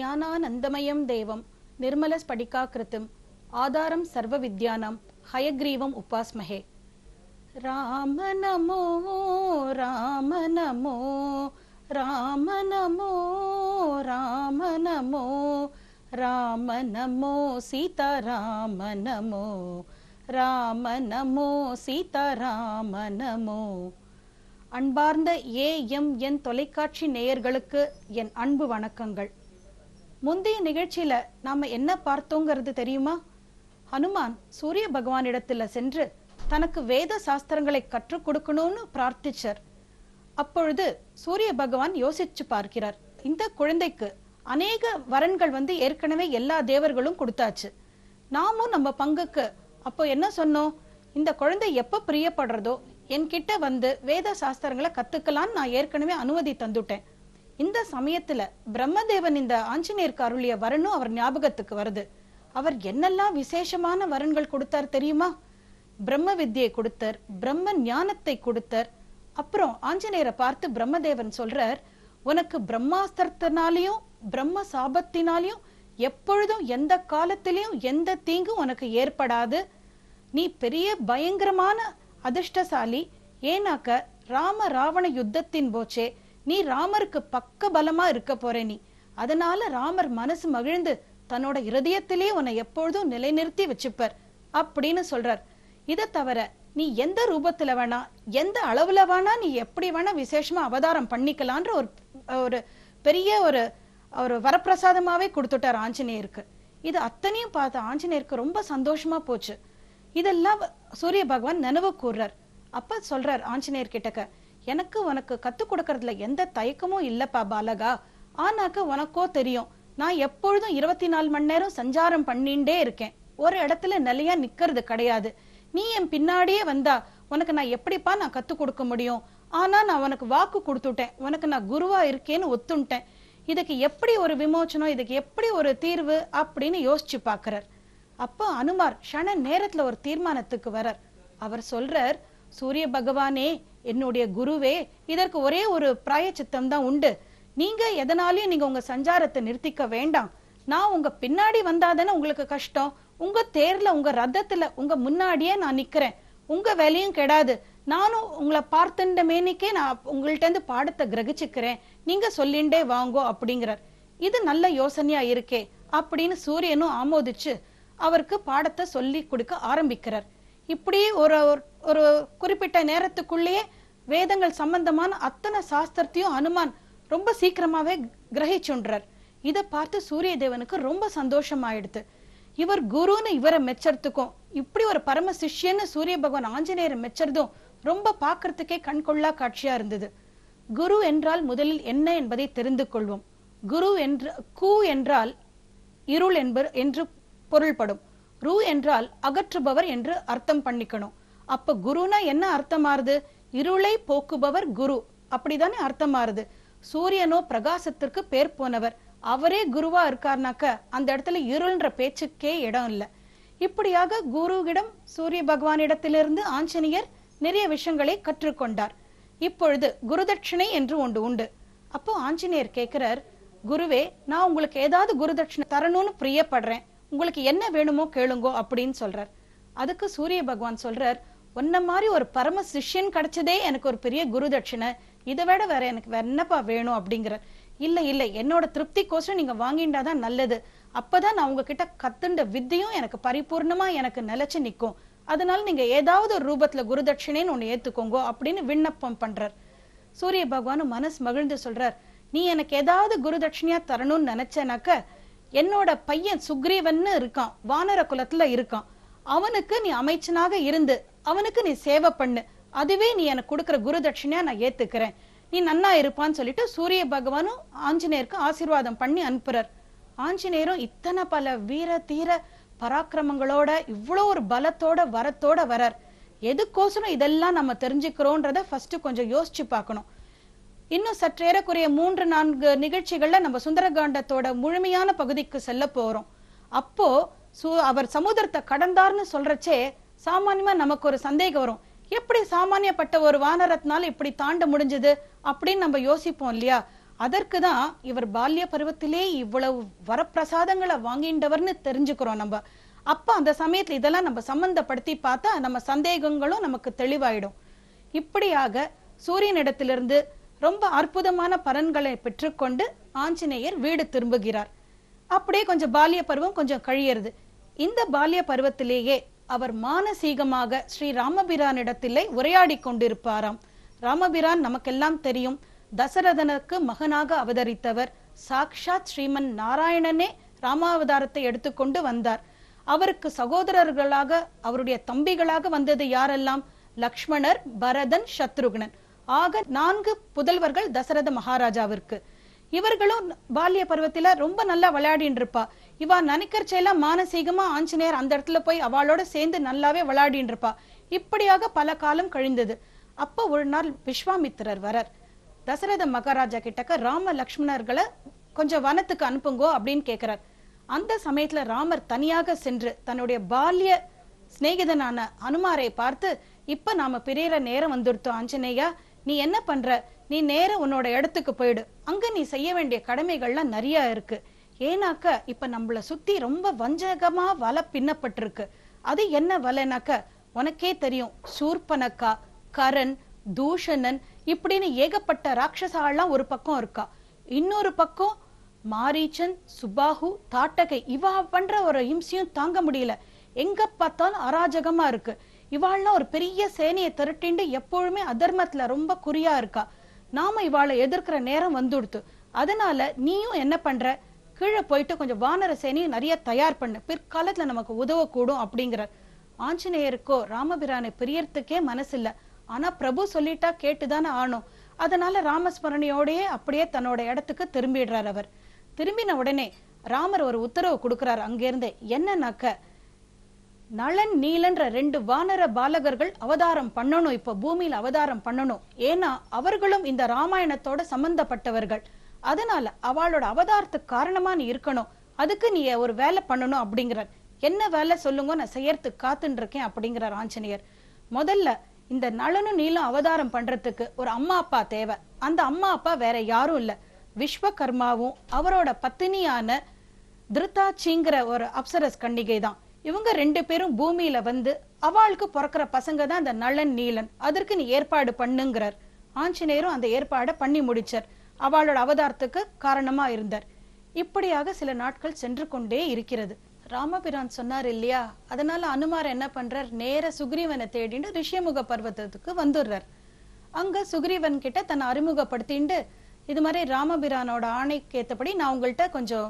ஞானானந்தமயம் தேவம் நிர்மல கிருத்தம் ஆதாரம் சர்வ வித்யானாம் ஹயக்ரீவம் உபாஸ்மஹே ராம நமோ ராம நமோ ராம நமோ ராம நமோ ராம நமோ சீதா ராம நமோ ராம நமோ சீதா ராம நமோ அன்பார்ந்த ஏ எம் என் தொலைக்காட்சி நேயர்களுக்கு என் அன்பு வணக்கங்கள் முந்தைய நிகழ்ச்சியில நாம என்ன பார்த்தோங்கிறது தெரியுமா ஹனுமான் சூரிய பகவானிடத்துல சென்று தனக்கு வேத சாஸ்திரங்களை கற்றுக் கொடுக்கணும்னு பிரார்த்திச்சார் அப்பொழுது சூரிய பகவான் யோசிச்சு பார்க்கிறார் இந்த குழந்தைக்கு அநேக வரன்கள் வந்து ஏற்கனவே எல்லா தேவர்களும் கொடுத்தாச்சு நாமும் நம்ம பங்குக்கு அப்போ என்ன சொன்னோம் இந்த குழந்தை எப்ப பிரியப்படுறதோ என்கிட்ட வந்து வேத சாஸ்திரங்களை கத்துக்கலான்னு நான் ஏற்கனவே அனுமதி தந்துட்டேன் இந்த சமயத்துல பிரம்மதேவன் இந்த ஆஞ்சநேயர் அருளிய வரனும் அவர் ஞாபகத்துக்கு வருது அவர் என்னெல்லாம் விசேஷமான வரன்கள் கொடுத்தார் தெரியுமா பிரம்ம வித்தியை கொடுத்தர் பிரம்ம ஞானத்தை கொடுத்தர் அப்புறம் ஆஞ்சநேயரை பார்த்து பிரம்மதேவன் சொல்றார் உனக்கு பிரம்மாஸ்திரத்தினாலையும் பிரம்ம சாபத்தினாலையும் எப்பொழுதும் எந்த காலத்திலையும் எந்த தீங்கும் உனக்கு ஏற்படாது நீ பெரிய பயங்கரமான அதிர்ஷ்டசாலி ஏனாக்க ராம ராவண யுத்தத்தின் போச்சே நீ ராமருக்கு பக்க பலமா இருக்க போற நீ அதனால ராமர் மனசு மகிழ்ந்து தன்னோட இருதயத்திலேயே உன்னை எப்பொழுதும் நிலைநிறுத்தி வச்சுப்பர் அப்படின்னு சொல்றார் இதை தவிர நீ எந்த ரூபத்துல வேணா எந்த அளவுல வேணா நீ எப்படி வேணா விசேஷமா அவதாரம் பண்ணிக்கலான்ற ஒரு ஒரு பெரிய ஒரு ஒரு வரப்பிரசாதமாவே கொடுத்துட்டார் ஆஞ்சநேயருக்கு இது அத்தனையும் பார்த்து ஆஞ்சநேயருக்கு ரொம்ப சந்தோஷமா போச்சு இதெல்லாம் சூரிய பகவான் நினைவு கூறுறார் அப்ப சொல்றார் ஆஞ்சநேயர் கிட்டக்க எனக்கு உனக்கு கத்து கொடுக்கறதுல எந்த தயக்கமும் இல்லப்பா பாலகா ஆனாக்க உனக்கோ தெரியும் நான் எப்பொழுதும் இருபத்தி நாலு மணி நேரம் சஞ்சாரம் பண்ணிண்டே இருக்கேன் ஒரு இடத்துல நிலையா நிக்கிறது கிடையாது நீ என் பின்னாடியே வந்தா உனக்கு நான் எப்படிப்பா நான் கத்துக் கொடுக்க முடியும் ஆனா நான் உனக்கு வாக்கு கொடுத்துட்டேன் உனக்கு நான் குருவா இருக்கேன்னு ஒத்துன்ட்டேன் இதுக்கு எப்படி ஒரு விமோச்சனம் இதுக்கு எப்படி ஒரு தீர்வு அப்படின்னு யோசிச்சு பாக்குறார் அப்போ அனுமார் ஷன நேரத்துல ஒரு தீர்மானத்துக்கு வரார் அவர் சொல்றார் சூரிய பகவானே என்னுடைய குருவே இதற்கு ஒரே ஒரு பிராய சித்தம் தான் உண்டு நீங்க எதனாலையும் நீங்க உங்க சஞ்சாரத்தை நிறுத்திக்க வேண்டாம் நான் உங்க பின்னாடி வந்தாதானே உங்களுக்கு கஷ்டம் உங்க தேர்ல உங்க ரதத்துல உங்க முன்னாடியே நான் நிக்கிறேன் உங்க வேலையும் கெடாது நானும் உங்களை பார்த்துட்ட மேனிக்கே நான் உங்கள்ட்ட இருந்து பாடத்தை கிரகிச்சுக்கிறேன் நீங்க சொல்லிண்டே வாங்கோ அப்படிங்கிறார் இது நல்ல யோசனையா இருக்கே அப்படின்னு சூரியனும் ஆமோதிச்சு அவருக்கு பாடத்தை சொல்லி கொடுக்க ஆரம்பிக்கிறார் இப்படி ஒரு ஒரு குறிப்பிட்ட நேரத்துக்குள்ளேயே வேதங்கள் சம்பந்தமான அத்தனை சாஸ்திரத்தையும் அனுமான் ரொம்ப சீக்கிரமாவே கிரகிச்சுன்றார் இதை பார்த்து சூரிய தேவனுக்கு ரொம்ப சந்தோஷம் ஆயிடுது இவர் குருன்னு இவரை மெச்சறதுக்கும் இப்படி ஒரு பரம சிஷ்யன்னு சூரிய பகவான் ஆஞ்சநேயரை மெச்சறதும் ரொம்ப பார்க்கறதுக்கே கண்கொள்ளா காட்சியா இருந்தது குரு என்றால் முதலில் என்ன என்பதை தெரிந்து கொள்வோம் குரு என்று கு என்றால் இருள் என்பர் என்று பொருள்படும் ரூ என்றால் அகற்றுபவர் என்று அர்த்தம் பண்ணிக்கணும் அப்ப குருனா என்ன அர்த்தம் ஆறுது இருளை போக்குபவர் குரு அப்படிதானே அர்த்தம் ஆறுது சூரியனோ பிரகாசத்திற்கு பேர் போனவர் அவரே குருவா இருக்காருனாக்க அந்த இடத்துல இருள்ன்ற பேச்சுக்கே இடம் இல்லை இப்படியாக குருவிடம் சூரிய பகவானிடத்திலிருந்து ஆஞ்சநேயர் நிறைய விஷயங்களை கற்றுக்கொண்டார் இப்பொழுது குருதட்சிணை என்று ஒன்று உண்டு அப்போ ஆஞ்சநேயர் கேட்கிறார் குருவே நான் உங்களுக்கு ஏதாவது குருதட்சிணை தரணும்னு பிரியப்படுறேன் உங்களுக்கு என்ன வேணுமோ கேளுங்கோ அப்படின்னு சொல்றார் அதுக்கு சூரிய பகவான் சொல்றார் உன்ன மாதிரி ஒரு பரம சிஷ்யன் கிடைச்சதே எனக்கு ஒரு பெரிய குரு தட்சிணை இதை விட வேற எனக்கு வேற என்னப்பா வேணும் அப்படிங்கிறார் இல்ல இல்ல என்னோட திருப்திக்கோசம் நீங்க வாங்கிண்டாதான் நல்லது அப்பதான் நான் உங்ககிட்ட கத்துண்ட வித்தையும் எனக்கு பரிபூர்ணமா எனக்கு நிலைச்சு நிக்கும் அதனால நீங்க ஏதாவது ஒரு ரூபத்துல குரு தட்சிணேன்னு ஒண்ணு ஏத்துக்கோங்க அப்படின்னு விண்ணப்பம் பண்றார் சூரிய பகவான் மனசு மகிழ்ந்து சொல்றார் நீ எனக்கு ஏதாவது குரு தட்சிணையா தரணும்னு நினைச்சேனாக்க என்னோட பையன் சுக்ரீவன் இருக்கான் வானர குலத்துல இருக்கான் அவனுக்கு நீ அமைச்சனாக இருந்து அவனுக்கு நீ சேவை பண்ணு அதுவே நீ எனக்கு கொடுக்கற குரு தட்சிணையா நான் ஏத்துக்கிறேன் நீ நன்னா இருப்பான்னு சொல்லிட்டு சூரிய பகவானும் ஆஞ்சநேயருக்கு ஆசீர்வாதம் பண்ணி அனுப்புறார் ஆஞ்சநேயரும் இத்தனை பல வீர தீர பராக்கிரமங்களோட இவ்வளோ ஒரு பலத்தோட வரத்தோட வரார் எதுக்கோசரம் இதெல்லாம் நம்ம தெரிஞ்சுக்கிறோன்றத ஃபர்ஸ்ட் கொஞ்சம் யோசிச்சு பார்க்கணும் இன்னும் சற்று ஏறக்குறைய மூன்று நான்கு நிகழ்ச்சிகள்ல நம்ம சுந்தரகாண்டத்தோட முழுமையான பகுதிக்கு செல்ல போறோம் அப்போ அவர் சமுதிரத்தை கடந்தார்னு சொல்றச்சே சாமானியமா நமக்கு ஒரு சந்தேகம் வரும் எப்படி சாமானியப்பட்ட ஒரு வானரத்னால இப்படி தாண்ட முடிஞ்சது அப்படின்னு நம்ம யோசிப்போம் இல்லையா அதற்கு தான் இவர் பால்ய பருவத்திலே இவ்வளவு வரப்பிரசாதங்களை வாங்கின்றவர்னு தெரிஞ்சுக்கிறோம் நம்ம அப்ப அந்த சமயத்துல இதெல்லாம் நம்ம சம்பந்தப்படுத்தி பார்த்தா நம்ம சந்தேகங்களும் நமக்கு தெளிவாயிடும் இப்படியாக சூரியனிடத்திலிருந்து ரொம்ப அற்புதமான பலன்களை பெற்றுக்கொண்டு ஆஞ்சநேயர் வீடு திரும்புகிறார் அப்படியே கொஞ்சம் பாலிய பருவம் கொஞ்சம் கழியறது இந்த பாலிய பருவத்திலேயே அவர் மானசீகமாக ஸ்ரீ ராமபிரானிடத்திலே உரையாடி கொண்டிருப்பாராம் ராமபிரான் நமக்கெல்லாம் தெரியும் தசரதனுக்கு மகனாக அவதரித்தவர் சாக்ஷாத் ஸ்ரீமன் நாராயணனே ராமாவதாரத்தை எடுத்துக்கொண்டு வந்தார் அவருக்கு சகோதரர்களாக அவருடைய தம்பிகளாக வந்தது யாரெல்லாம் லக்ஷ்மணர் பரதன் சத்ருகனன் ஆக நான்கு புதல்வர்கள் தசரத மகாராஜாவிற்கு இவர்களும் பால்ய பருவத்தில ரொம்ப நல்லா விளையாடின்னு இருப்பா இவா நினைக்கிறச்செல்லாம் மானசீகமா ஆஞ்சநேயர் அந்த இடத்துல போய் அவளோட சேர்ந்து நல்லாவே விளையாடின்னு இருப்பா இப்படியாக பல காலம் கழிந்தது அப்ப ஒரு நாள் விஸ்வாமித்திரர் வரர் தசரத மகாராஜா கிட்டக்க ராம லக்ஷ்மணர்களை கொஞ்சம் வனத்துக்கு அனுப்புங்கோ அப்படின்னு கேட்கிறார் அந்த சமயத்துல ராமர் தனியாக சென்று தன்னுடைய பால்ய சிநேகிதனான அனுமாரை பார்த்து இப்ப நாம பிரியற நேரம் வந்துடுத்தோம் ஆஞ்சநேயா நீ என்ன பண்ற நீ நேர உன்னோட இடத்துக்கு போயிடு அங்க நீ செய்ய வேண்டிய கடமைகள்லாம் நிறைய இருக்கு ஏனாக்க இப்ப நம்மள சுத்தி ரொம்ப வஞ்சகமா வலை பின்னப்பட்டிருக்கு அது என்ன வலைனாக்க உனக்கே தெரியும் சூர்பனக்கா கரண் தூஷணன் இப்படின்னு ஏகப்பட்ட ராட்சசாலாம் ஒரு பக்கம் இருக்கா இன்னொரு பக்கம் மாரீச்சன் சுபாகு தாட்டகை இவா பண்ற ஒரு இம்சையும் தாங்க முடியல எங்க பார்த்தாலும் அராஜகமா இருக்கு இவாள்லாம் ஒரு பெரிய சேனையை திரட்டிண்டு எப்பொழுதுமே அதர்மத்துல ரொம்ப குறியா இருக்கா நாம இவாளை எதிர்க்கிற நேரம் வந்துடுத்து அதனால நீயும் என்ன பண்ற கீழே போயிட்டு கொஞ்சம் வானர சேனையும் நிறைய தயார் பண்ணு பிற்காலத்துல நமக்கு உதவக்கூடும் அப்படிங்கிறார் ஆஞ்சநேயருக்கோ ராமபிரானை பிரியறதுக்கே மனசில்ல ஆனா பிரபு சொல்லிட்டா கேட்டுதானே ஆனும் அதனால ராமஸ்மரணியோடயே அப்படியே தன்னோட இடத்துக்கு திரும்பிடுறார் அவர் திரும்பின உடனே ராமர் ஒரு உத்தரவு கொடுக்கிறார் அங்கிருந்தே என்னன்னாக்க நளன் நீலன்ற ரெண்டு வானர பாலகர்கள் அவதாரம் பண்ணணும் இப்ப பூமியில அவதாரம் பண்ணணும் ஏன்னா அவர்களும் இந்த ராமாயணத்தோட சம்பந்தப்பட்டவர்கள் அதனால அவளோட அவதாரத்துக்கு காரணமா நீ இருக்கணும் அதுக்கு நீ ஒரு வேலை பண்ணணும் அப்படிங்கிறார் என்ன வேலை சொல்லுங்க நான் செய்யறதுக்கு காத்துன்னு இருக்கேன் அப்படிங்கிறார் ஆஞ்சநேயர் முதல்ல இந்த நளனும் நீளும் அவதாரம் பண்றதுக்கு ஒரு அம்மா அப்பா தேவை அந்த அம்மா அப்பா வேற யாரும் இல்ல விஸ்வகர்மாவும் அவரோட பத்தினியான திருத்தாச்சிங்கிற ஒரு அப்சரஸ் கண்ணிகை தான் இவங்க ரெண்டு பேரும் பூமியில வந்து அவளுக்கு பிறக்கிற பசங்க தான் அந்த நலன் நீலன் அதற்கு நீ ஏற்பாடு பண்ணுங்கிறார் ஆஞ்சநேயரும் அந்த ஏற்பாடை பண்ணி முடிச்சார் அவளோட அவதாரத்துக்கு காரணமா இருந்தார் இப்படியாக சில நாட்கள் சென்று கொண்டே இருக்கிறது ராமபிரான் சொன்னார் இல்லையா அதனால அனுமார் என்ன பண்றார் நேர சுக்ரீவனை தேடிண்டு ரிஷியமுக பர்வத்துக்கு வந்துடுறார் அங்க சுக்ரீவன் கிட்ட தன்னை அறிமுகப்படுத்திண்டு இது மாதிரி ராமபிரானோட ஆணைக்கு ஏத்தபடி நான் உங்கள்கிட்ட கொஞ்சம்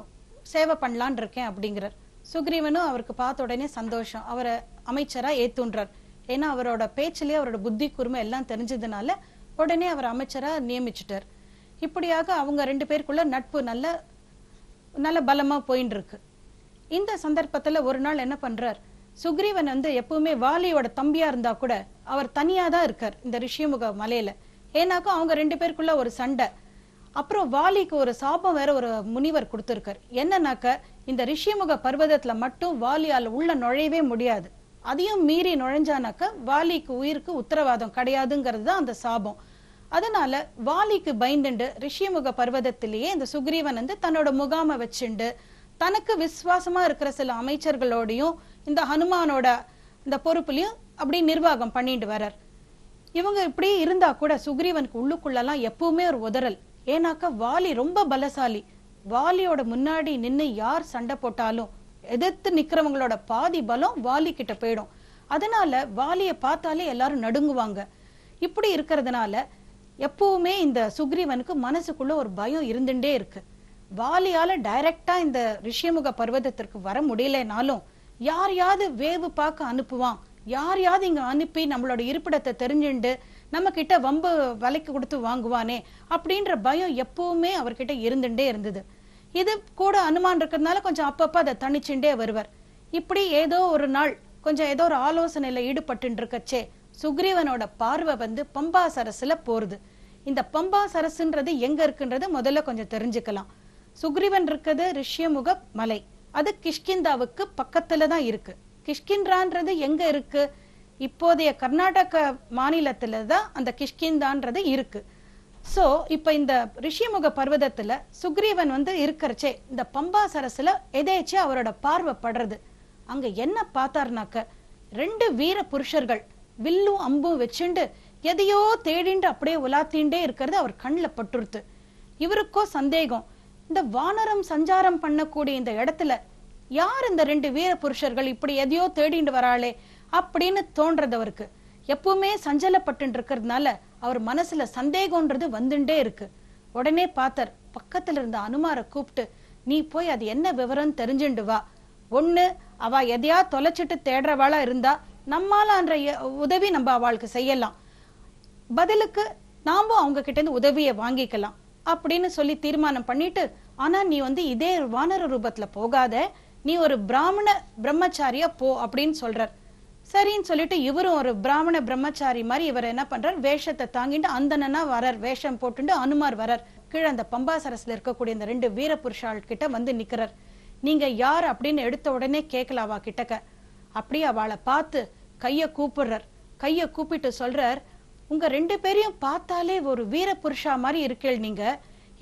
சேவை பண்ணலான் இருக்கேன் அப்படிங்கிறார் சுக்ரீவனும் அவருக்கு பார்த்த உடனே சந்தோஷம் அவரை அமைச்சரா ஏத்துன்றார் ஏன்னா அவரோட பேச்சிலே அவரோட புத்தி குருமை எல்லாம் தெரிஞ்சதுனால உடனே அவர் அமைச்சரா நியமிச்சிட்டார் இப்படியாக அவங்க ரெண்டு பேருக்குள்ள நட்பு நல்ல நல்ல பலமா போயின்னு இருக்கு இந்த சந்தர்ப்பத்துல ஒரு நாள் என்ன பண்றார் சுக்ரீவன் வந்து எப்பவுமே வாலியோட தம்பியா இருந்தா கூட அவர் தனியா தான் இருக்கார் இந்த ரிஷிமுக மலையில ஏன்னாக்கா அவங்க ரெண்டு பேருக்குள்ள ஒரு சண்டை அப்புறம் வாலிக்கு ஒரு சாபம் வேற ஒரு முனிவர் கொடுத்திருக்கார் என்னன்னாக்க இந்த ரிஷிமுக பர்வதத்துல மட்டும் வாலியால் உள்ள நுழையவே முடியாது அதையும் மீறி நுழைஞ்சானாக்க வாலிக்கு உயிருக்கு உத்தரவாதம் கிடையாதுங்கிறது தான் அந்த சாபம் அதனால வாலிக்கு பயந்துண்டு ரிஷிமுக பர்வதத்திலேயே இந்த சுக்ரீவன் வந்து தன்னோட முகாமை வச்சுண்டு தனக்கு விசுவாசமா இருக்கிற சில அமைச்சர்களோடையும் இந்த ஹனுமானோட இந்த பொறுப்புலையும் அப்படி நிர்வாகம் பண்ணிட்டு வரார் இவங்க இப்படி இருந்தா கூட சுக்ரீவனுக்கு உள்ளுக்குள்ளலாம் எப்பவுமே ஒரு உதறல் ஏன்னாக்கா வாலி ரொம்ப பலசாலி வாலியோட முன்னாடி நின்று யார் சண்டை போட்டாலும் எதிர்த்து நிக்கிறவங்களோட பாதி பலம் வாலி கிட்ட போயிடும் அதனால வாலியை பார்த்தாலே எல்லாரும் நடுங்குவாங்க இப்படி இருக்கிறதுனால எப்பவுமே இந்த சுக்ரீவனுக்கு மனசுக்குள்ள ஒரு பயம் இருந்துட்டே இருக்கு வாலியால டைரக்டா இந்த ரிஷிமுக பர்வதத்திற்கு வர முடியலனாலும் யாரையாவது வேவு பார்க்க அனுப்புவான் யாரையாவது இங்க அனுப்பி நம்மளோட இருப்பிடத்தை தெரிஞ்சுண்டு நம்ம கிட்ட வம்பு விலைக்கு கொடுத்து வாங்குவானே அப்படின்ற பயம் எப்பவுமே அவர்கிட்ட இருந்துட்டே இருந்தது இது கூட அனுமான் இருக்கிறதுனால கொஞ்சம் அப்பப்ப அதை தனிச்சுண்டே வருவார் இப்படி ஏதோ ஒரு நாள் கொஞ்சம் ஏதோ ஒரு ஆலோசனையில ஈடுபட்டு இருக்கச்சே சுக்ரீவனோட பார்வை வந்து பம்பா சரசுல போறது இந்த பம்பா சரசுன்றது எங்க இருக்குன்றது முதல்ல கொஞ்சம் தெரிஞ்சுக்கலாம் சுக்ரீவன் இருக்கிறது ரிஷ்யமுக மலை அது கிஷ்கிந்தாவுக்கு பக்கத்துல தான் இருக்கு கிஷ்கின்றான்றது எங்க இருக்கு இப்போதைய கர்நாடக மாநிலத்தில் தான் அந்த கிஷ்கிந்தான்றது இருக்கு ஸோ இப்போ இந்த ரிஷிமுக பர்வதத்தில் சுக்ரீவன் வந்து இருக்கிறச்சே இந்த பம்பா சரஸில் எதேச்சு அவரோட பார்வை படுறது அங்கே என்ன பார்த்தாருனாக்க ரெண்டு வீர புருஷர்கள் வில்லும் அம்பும் வச்சுண்டு எதையோ தேடிண்டு அப்படியே உலாத்தீண்டே இருக்கிறது அவர் கண்ணில் பட்டுருத்து இவருக்கோ சந்தேகம் இந்த வானரம் சஞ்சாரம் பண்ணக்கூடிய இந்த இடத்துல யார் இந்த ரெண்டு வீர புருஷர்கள் இப்படி எதையோ தேடிண்டு வராளே அப்படின்னு தோன்றது அவருக்கு எப்பவுமே சஞ்சலப்பட்டு இருக்கிறதுனால அவர் மனசுல சந்தேகம்ன்றது வந்துட்டே இருக்கு உடனே பார்த்தார் பக்கத்துல இருந்த அனுமார கூப்பிட்டு நீ போய் அது என்ன விவரம் தெரிஞ்சுண்டு வா ஒண்ணு அவ எதையா தொலைச்சிட்டு தேடுறவாளா இருந்தா நம்மளான்ற உதவி நம்ம அவளுக்கு செய்யலாம் பதிலுக்கு நாமும் அவங்க கிட்ட இருந்து உதவியை வாங்கிக்கலாம் அப்படின்னு சொல்லி தீர்மானம் பண்ணிட்டு ஆனா நீ வந்து இதே வானர ரூபத்துல போகாத நீ ஒரு பிராமண பிரம்மச்சாரியா போ அப்படின்னு சொல்றார் சரின்னு சொல்லிட்டு இவரும் ஒரு பிராமண பிரம்மச்சாரி மாதிரி இவர் என்ன பண்றார் வேஷத்தை தாங்கிட்டு அந்தனா வரர் வேஷம் போட்டுண்டு அனுமார் வரார் கீழே அந்த பம்பாசரஸ்ல இருக்கக்கூடிய இந்த ரெண்டு புருஷால் கிட்ட வந்து நிக்கிறார் நீங்க யார் அப்படின்னு எடுத்த உடனே கேட்கல அவா கிட்டக்க அப்படியே அவளை பார்த்து கைய கூப்பிடுறார் கைய கூப்பிட்டு சொல்றார் உங்க ரெண்டு பேரையும் பார்த்தாலே ஒரு வீர புருஷா மாதிரி இருக்கேள் நீங்க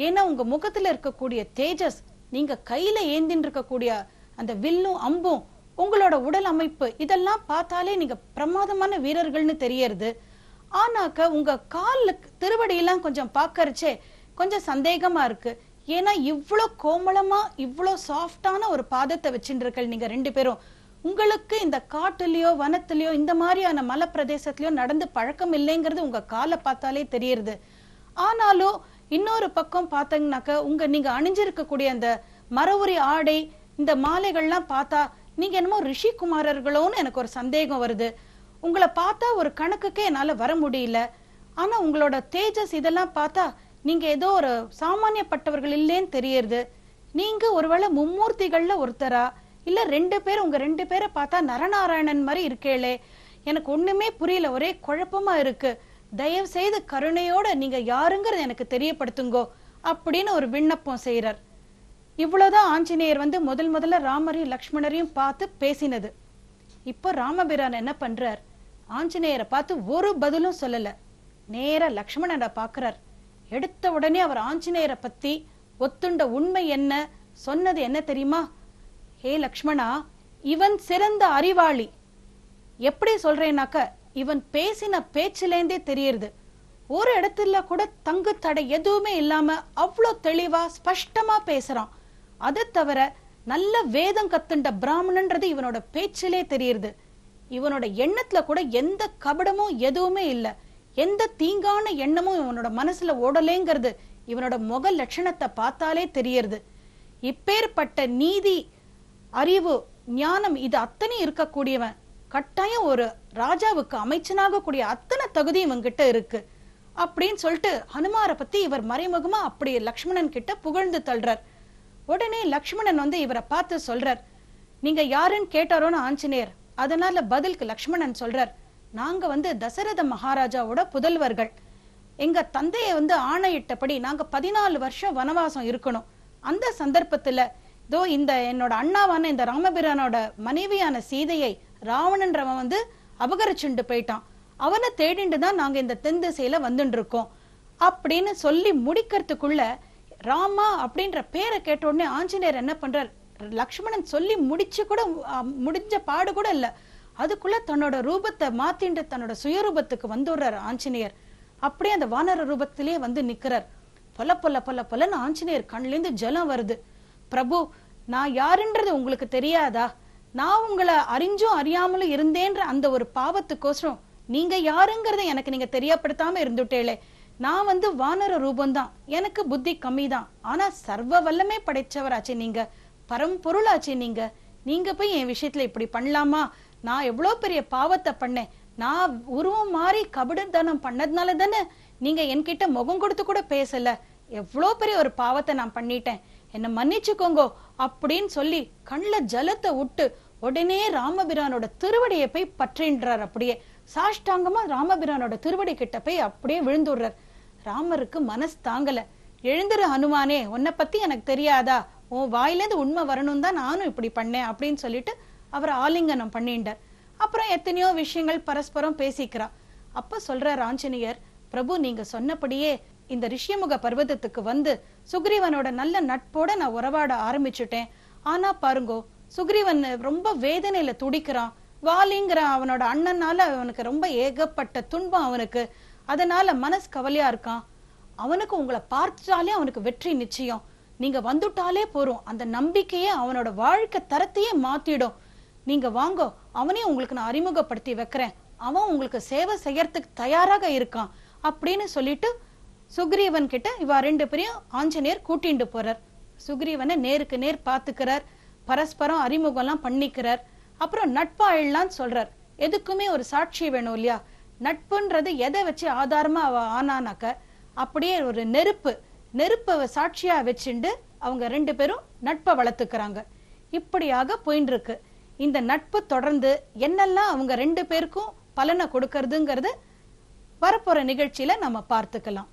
ஏன்னா உங்க முகத்துல இருக்கக்கூடிய தேஜஸ் நீங்க கையில ஏந்தின்னு இருக்கக்கூடிய அந்த வில்லும் அம்பும் உங்களோட உடல் அமைப்பு இதெல்லாம் பார்த்தாலே நீங்க பிரமாதமான வீரர்கள்னு தெரியறது ஆனாக்க உங்க கால் திருவடியெல்லாம் கொஞ்சம் பார்க்கறச்சே கொஞ்சம் சந்தேகமா இருக்கு ஏன்னா இவ்வளோ கோமளமா இவ்வளோ சாஃப்டான ஒரு பாதத்தை வச்சுட்டு நீங்க ரெண்டு பேரும் உங்களுக்கு இந்த காட்டுலயோ வனத்திலயோ இந்த மாதிரியான மலை பிரதேசத்திலயோ நடந்து பழக்கம் இல்லைங்கிறது உங்க காலை பார்த்தாலே தெரியுது ஆனாலும் இன்னொரு பக்கம் பார்த்தீங்கன்னாக்க உங்க நீங்க அணிஞ்சிருக்கக்கூடிய அந்த மர உரி ஆடை இந்த மாலைகள்லாம் பார்த்தா நீங்க என்னமோ ரிஷி குமாரர்களோன்னு எனக்கு ஒரு சந்தேகம் வருது உங்களை பார்த்தா ஒரு கணக்குக்கே என்னால வர முடியல ஆனா உங்களோட தேஜஸ் இதெல்லாம் பார்த்தா நீங்க ஏதோ ஒரு சாமானியப்பட்டவர்கள் இல்லேன்னு தெரியுது நீங்க ஒருவேளை மும்மூர்த்திகள்ல ஒருத்தரா இல்ல ரெண்டு பேர் உங்க ரெண்டு பேரை பார்த்தா நரநாராயணன் மாதிரி இருக்கேளே எனக்கு ஒண்ணுமே புரியல ஒரே குழப்பமா இருக்கு தயவு செய்து கருணையோட நீங்க யாருங்கிறது எனக்கு தெரியப்படுத்துங்கோ அப்படின்னு ஒரு விண்ணப்பம் செய்யறார் இவ்வளவுதான் ஆஞ்சநேயர் வந்து முதல் முதல்ல ராமரையும் லக்ஷ்மணரையும் பார்த்து பேசினது இப்போ ராமபிரான் என்ன பண்றார் ஆஞ்சநேயரை பார்த்து ஒரு பதிலும் சொல்லல நேர லக்ஷ்மணனை பாக்குறார் எடுத்த உடனே அவர் ஆஞ்சநேயரை பத்தி ஒத்துண்ட உண்மை என்ன சொன்னது என்ன தெரியுமா ஹே லக்ஷ்மணா இவன் சிறந்த அறிவாளி எப்படி சொல்றேனாக்க இவன் பேசின பேச்சிலேந்தே தெரியுது ஒரு இடத்துல கூட தங்கு தடை எதுவுமே இல்லாம அவ்வளோ தெளிவா ஸ்பஷ்டமா பேசுறான் அதை தவிர நல்ல வேதம் கத்துண்ட பிராமணன்றது இவனோட பேச்சிலே தெரியுது இவனோட எண்ணத்துல கூட எந்த கபடமும் எதுவுமே இல்லை எந்த தீங்கான எண்ணமும் இவனோட மனசுல ஓடலேங்கிறது இவனோட முக லட்சணத்தை பார்த்தாலே தெரியறது இப்பேற்பட்ட நீதி அறிவு ஞானம் இது அத்தனை இருக்கக்கூடியவன் கட்டாயம் ஒரு ராஜாவுக்கு அமைச்சனாக கூடிய அத்தனை தகுதி இவங்கிட்ட இருக்கு அப்படின்னு சொல்லிட்டு ஹனுமாரை பத்தி இவர் மறைமுகமா அப்படி லக்ஷ்மணன் கிட்ட புகழ்ந்து தள்ளுறார் உடனே லக்ஷ்மணன் வந்து இவரை பார்த்து சொல்றார் நீங்க யாருன்னு கேட்டாரோன்னு ஆஞ்சநேயர் அதனால பதிலுக்கு லக்ஷ்மணன் சொல்றார் நாங்க வந்து தசரத மகாராஜாவோட புதல்வர்கள் எங்க தந்தையை வந்து ஆணையிட்டபடி நாங்க பதினாலு வருஷம் வனவாசம் இருக்கணும் அந்த சந்தர்ப்பத்துல இதோ இந்த என்னோட அண்ணாவான இந்த ராமபிரானோட மனைவியான சீதையை ராவணன்றவன் வந்து அபகரிச்சுண்டு போயிட்டான் அவனை தேடிண்டு தான் நாங்க இந்த தென் திசையில வந்துட்டு இருக்கோம் அப்படின்னு சொல்லி முடிக்கிறதுக்குள்ள ராமா அப்படின்ற பேரை கேட்டோடனே ஆஞ்சநேயர் என்ன பண்றார் லக்ஷ்மணன் சொல்லி முடிச்சு கூட முடிஞ்ச பாடு கூட இல்ல அதுக்குள்ள தன்னோட ரூபத்தை மாத்தின்ற தன்னோட சுயரூபத்துக்கு வந்துடுறார் ஆஞ்சநேயர் அப்படியே அந்த வானர ரூபத்திலேயே வந்து நிக்கிறார் பொல பொல்ல பொல்ல பொலன்னு ஆஞ்சநேயர் கண்லேருந்து ஜலம் வருது பிரபு நான் யாருன்றது உங்களுக்கு தெரியாதா நான் உங்களை அறிஞ்சும் அறியாமலும் இருந்தேன்ற அந்த ஒரு பாவத்துக்கோசரம் நீங்க யாருங்கிறத எனக்கு நீங்க தெரியப்படுத்தாம இருந்துட்டேலே நான் வந்து வானர ரூபந்தான் எனக்கு புத்தி கம்மி தான் ஆனா சர்வ வல்லமே படைச்சவராச்சே நீங்க பரம்பொருளாச்சே நீங்க நீங்க போய் என் விஷயத்துல இப்படி பண்ணலாமா நான் எவ்வளோ பெரிய பாவத்தை பண்ணேன் நான் உருவம் மாறி தானம் பண்ணதுனால தானே நீங்க என்கிட்ட முகம் கொடுத்து கூட பேசல எவ்வளோ பெரிய ஒரு பாவத்தை நான் பண்ணிட்டேன் என்னை மன்னிச்சுக்கோங்கோ அப்படின்னு சொல்லி கண்ணில் ஜலத்தை விட்டு உடனே ராமபிரானோட திருவடியை போய் பற்றின்றார் அப்படியே சாஷ்டாங்கமா ராமபிரானோட திருவடி கிட்ட போய் அப்படியே விழுந்துடுறார் ராமருக்கு மனசு தாங்கல எழுந்துரு ஹனுமானே உன்னை பத்தி எனக்கு தெரியாதா உன் வாயிலேருந்து உண்மை வரணும் தான் நானும் இப்படி பண்ணேன் அப்படின்னு சொல்லிட்டு அவர் ஆலிங்கனம் பண்ணிண்டார் அப்புறம் எத்தனையோ விஷயங்கள் பரஸ்பரம் பேசிக்கிறா அப்ப சொல்ற ராஞ்சனியர் பிரபு நீங்க சொன்னபடியே இந்த ரிஷியமுக பர்வதத்துக்கு வந்து சுக்ரீவனோட நல்ல நட்போட நான் உறவாட ஆரம்பிச்சுட்டேன் ஆனா பாருங்கோ சுக்ரீவன் ரொம்ப வேதனையில துடிக்கிறான் வாலிங்கிற அவனோட அண்ணனால அவனுக்கு ரொம்ப ஏகப்பட்ட துன்பம் அவனுக்கு அதனால மனசு கவலையா இருக்கான் அவனுக்கு உங்களை பார்த்துட்டாலே அவனுக்கு வெற்றி நிச்சயம் நீங்க வந்துட்டாலே போறோம் அந்த நம்பிக்கையே அவனோட வாழ்க்கை தரத்தையே மாத்திடும் நீங்க வாங்க அவனே உங்களுக்கு நான் அறிமுகப்படுத்தி வைக்கிறேன் அவன் உங்களுக்கு சேவை செய்யறதுக்கு தயாராக இருக்கான் அப்படின்னு சொல்லிட்டு சுக்ரீவன் கிட்ட இவா ரெண்டு பேரையும் ஆஞ்சநேயர் கூட்டிட்டு போறார் சுக்ரீவனை நேருக்கு நேர் பாத்துக்கிறார் பரஸ்பரம் அறிமுகம்லாம் பண்ணிக்கிறார் அப்புறம் நட்பாயிடலாம்னு சொல்றார் எதுக்குமே ஒரு சாட்சி வேணும் இல்லையா நட்புன்றது எதை வச்சு ஆதாரமா அவ ஆனானாக்க அப்படியே ஒரு நெருப்பு நெருப்பை சாட்சியா வச்சுண்டு அவங்க ரெண்டு பேரும் நட்பை வளர்த்துக்கிறாங்க இப்படியாக போயின்னு இருக்கு இந்த நட்பு தொடர்ந்து என்னெல்லாம் அவங்க ரெண்டு பேருக்கும் பலனை கொடுக்கறதுங்கிறது வரப்போற நிகழ்ச்சியில நம்ம பார்த்துக்கலாம்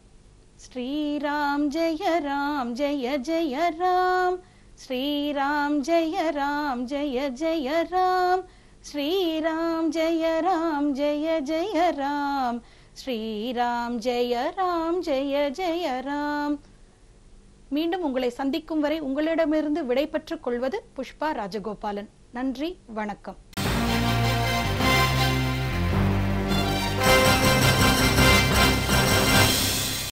ஸ்ரீராம் ஜெய ராம் ஜெய ஜெய ராம் ஸ்ரீராம் ஜெய ராம் ஜெய ஜெய ராம் ஸ்ரீராம் ஜெய ராம் ஜெய ஜெய ராம் ஸ்ரீராம் ஜெய ராம் ஜெய ஜெய ராம் மீண்டும் உங்களை சந்திக்கும் வரை உங்களிடமிருந்து விடைபெற்றுக் கொள்வது புஷ்பா ராஜகோபாலன் நன்றி வணக்கம்